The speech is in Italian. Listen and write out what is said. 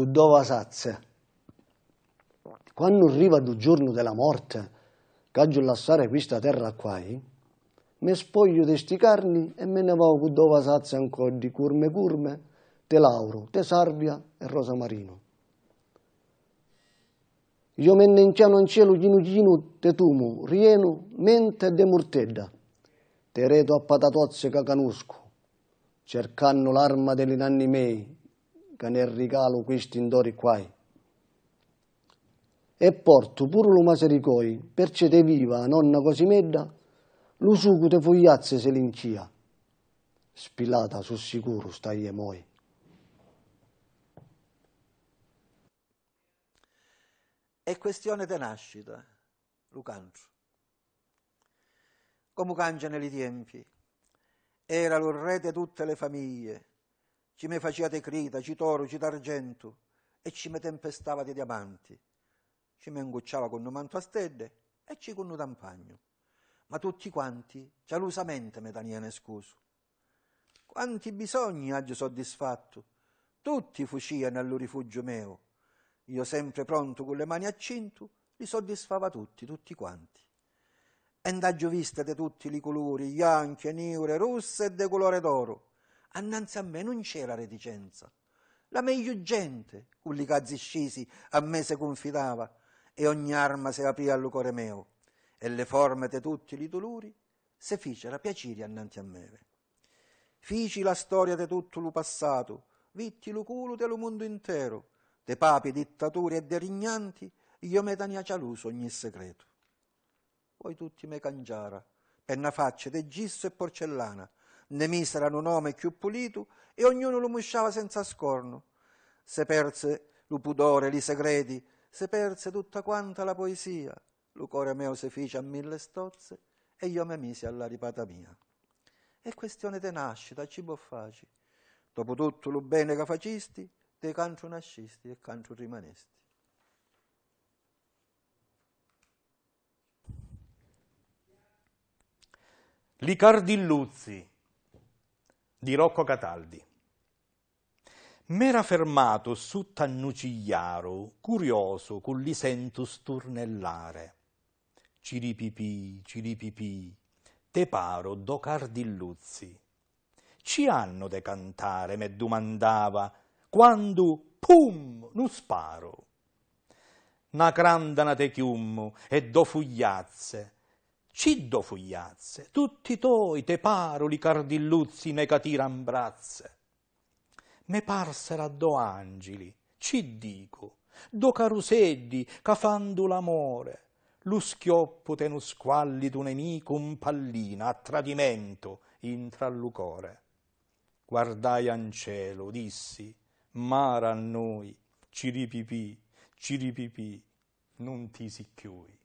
Uddova Sazze. Quando arriva il giorno della morte, caggio lassare questa terra qua, mi spoglio di sti carni e me ne vado Uddova Sazze ancora di curme curme, te Lauro, te Sarvia e Rosamarino. Io me ne in cielo ginu ginu te tumu, rienu mente de murtedda. Te reto a patatozze che canusco, cercando l'arma degli nanni mei, che ne regalo questi indori quai. E porto pur lo masericoi, perché te viva, nonna Cosimedda, lo sugo te fogliazze se lincia. Spilata su sicuro stai e moi. È questione di nascita, lo canto. Come cangia negli tempi. Era lo re di tutte le famiglie. Ci me faceva di crita, ci toro, ci d'argento e ci me tempestava di diamanti. Ci me ingocciava con un manto a stelle e ci con un tampagno. Ma tutti quanti gelosamente me taniene scuso. Quanti bisogni aggi soddisfatto, tutti fuciano al rifugio mio io sempre pronto con le mani a cinto, li soddisfava tutti, tutti quanti. E andaggio vista di tutti i colori, bianche, nere, rosse e de colore d'oro. Annanzi a me non c'era reticenza. La meglio gente, con i cazzi scisi, a me si confidava, e ogni arma se aprì al cuore meo, e le forme di tutti i dolori se ficera piacere annanzi a me. Fici la storia di tutto lo passato, vitti lo culo dello mondo intero, de papi, dittatori e derignanti, io me tania cialuso ogni segreto. Poi tutti me cangiara, penna facce de gisso e porcellana, ne misera un nome più pulito e ognuno lo musciava senza scorno. Se perse lo pudore, li segreti, se perse tutta quanta la poesia, lo cuore meo se fece a mille stozze e io me misi alla ripata mia. È questione de nascita, cibo faci. Dopotutto lo bene che facisti, Te cancio nascisti e cancio rimanesti. Li Cardilluzzi di Rocco Cataldi. M'era fermato su Tannucigliaro, curioso, con li sento sturnellare. Ciripipì, ciripipì, te paro do Cardilluzzi. Ci hanno de cantare, me domandava, quando pum, nu sparo. Na crandana te chiummo e do fugliazze, ci do fugliazze, tutti toi te paroli cardilluzzi ne catiran brazze. Me parsera do angeli, ci dico, do caruseddi ca fandu l'amore, lu schioppo te nu squalli tu nemico un pallina a tradimento intra lu core. Guardai an cielo, dissi, mara a noi, ciripipì, ciripipì, non ti sicchioi.